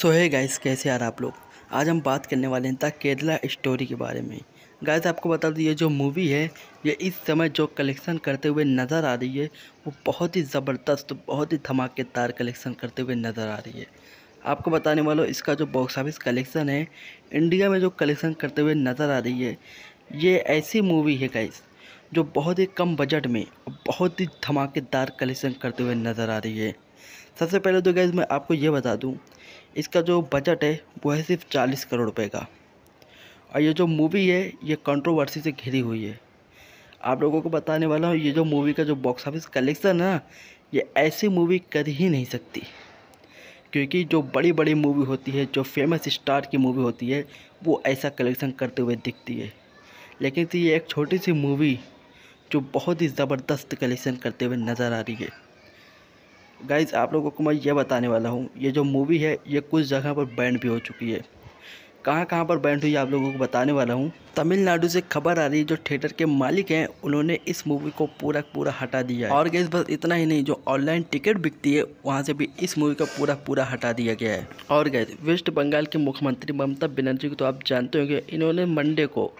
सो है गाइस कैसे यार आप लोग आज हम बात करने वाले हैं द केरला स्टोरी के बारे में गाइस आपको बता दूँ ये जो मूवी है ये इस समय जो कलेक्शन करते हुए नज़र आ रही है वो बहुत ही ज़बरदस्त बहुत ही धमाकेदार कलेक्शन करते हुए नज़र आ रही है आपको बताने वालों इसका जो बॉक्स ऑफिस कलेक्शन है इंडिया में जो कलेक्शन करते हुए नज़र आ रही है ये ऐसी मूवी है गाइस जो बहुत ही कम बजट में बहुत ही धमाकेदार कलेक्शन करते हुए नज़र आ रही है सबसे पहले तो गैस मैं आपको ये बता दूँ इसका जो बजट है वो है सिर्फ चालीस करोड़ रुपये का और ये जो मूवी है ये कंट्रोवर्सी से घिरी हुई है आप लोगों को बताने वाला हूँ ये जो मूवी का जो बॉक्स ऑफिस कलेक्शन है ना ये ऐसी मूवी कर ही नहीं सकती क्योंकि जो बड़ी बड़ी मूवी होती है जो फेमस स्टार की मूवी होती है वो ऐसा कलेक्शन करते हुए दिखती है लेकिन तो ये एक छोटी सी मूवी जो बहुत ही ज़बरदस्त कलेक्शन करते हुए नज़र आ रही है गाइज़ आप लोगों को मैं ये बताने वाला हूँ ये जो मूवी है ये कुछ जगह पर बैंड भी हो चुकी है कहाँ कहाँ पर बैंड हुई आप लोगों को बताने वाला हूँ तमिलनाडु से खबर आ रही है जो थिएटर के मालिक हैं उन्होंने इस मूवी को पूरा पूरा हटा दिया है और गैस बस इतना ही नहीं जो ऑनलाइन टिकट बिकती है वहाँ से भी इस मूवी का पूरा पूरा हटा दिया गया है और गैस वेस्ट बंगाल के मुख्यमंत्री ममता बनर्जी को तो आप जानते होंगे इन्होंने मंडे को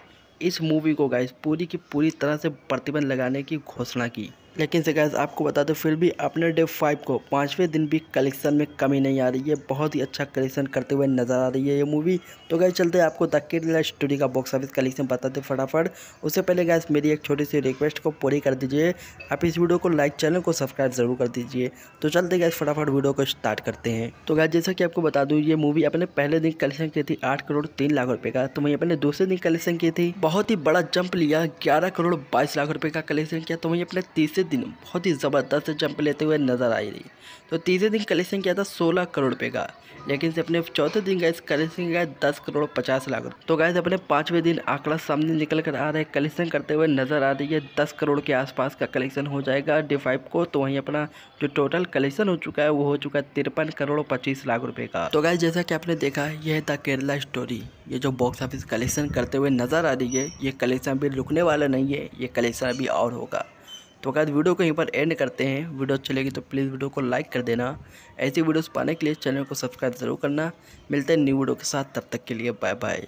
इस मूवी को गैस पूरी की पूरी तरह से प्रतिबंध लगाने की घोषणा की लेकिन से गैस आपको बता दो फिर भी अपने डे फाइव को पाँचवें दिन भी कलेक्शन में कमी नहीं आ रही है बहुत ही अच्छा कलेक्शन करते हुए नज़र आ रही है ये मूवी तो गैस चलते हैं आपको दक्की स्टोरी का बॉक्स ऑफिस कलेक्शन बताते फटाफट उससे पहले गैस मेरी एक छोटी सी रिक्वेस्ट को पूरी कर दीजिए आप इस वीडियो को लाइक चैनल को सब्सक्राइब ज़रूर कर दीजिए तो चलते गैस फटाफट वीडियो को स्टार्ट करते हैं तो गैस जैसा कि आपको बता दूँ ये मूवी अपने पहले दिन कलेक्शन की थी आठ करोड़ तीन लाख रुपये का तो वहीं अपने दूसरे दिन कलेक्शन की थी बहुत ही बड़ा जंप लिया ग्यारह करोड़ बाईस लाख रुपये का कलेक्शन किया तो वहीं अपने तीसरे तीसरे दिन बहुत ही ज़बरदस्त जंप लेते हुए नज़र आई रही तो तीसरे दिन कलेक्शन किया था सोलह करोड़ रुपये का लेकिन से अपने चौथे दिन गए कलेक्शन किया दस करोड़ पचास लाख रुपये तो गए अपने पाँचवें दिन आंकड़ा सामने निकल कर आ रहे है कलेक्शन करते हुए नज़र आ रही है दस करोड़ के आसपास का कलेक्शन हो जाएगा डी को तो वहीं अपना जो टोटल कलेक्शन हो चुका है वो हो चुका है तिरपन करोड़ पच्चीस लाख रुपये का तो गाय जैसा कि आपने देखा यह था केरला स्टोरी ये जो बॉक्स ऑफिस कलेक्शन करते हुए नज़र आ रही है ये कलेक्शन अभी रुकने वाला नहीं है ये कलेक्शन अभी और होगा तो अगर वीडियो को यहीं पर एंड करते हैं वीडियो अच्छी लगी तो प्लीज़ वीडियो को लाइक कर देना ऐसी वीडियोस पाने के लिए चैनल को सब्सक्राइब ज़रूर करना मिलते हैं न्यू वीडियो के साथ तब तक के लिए बाय बाय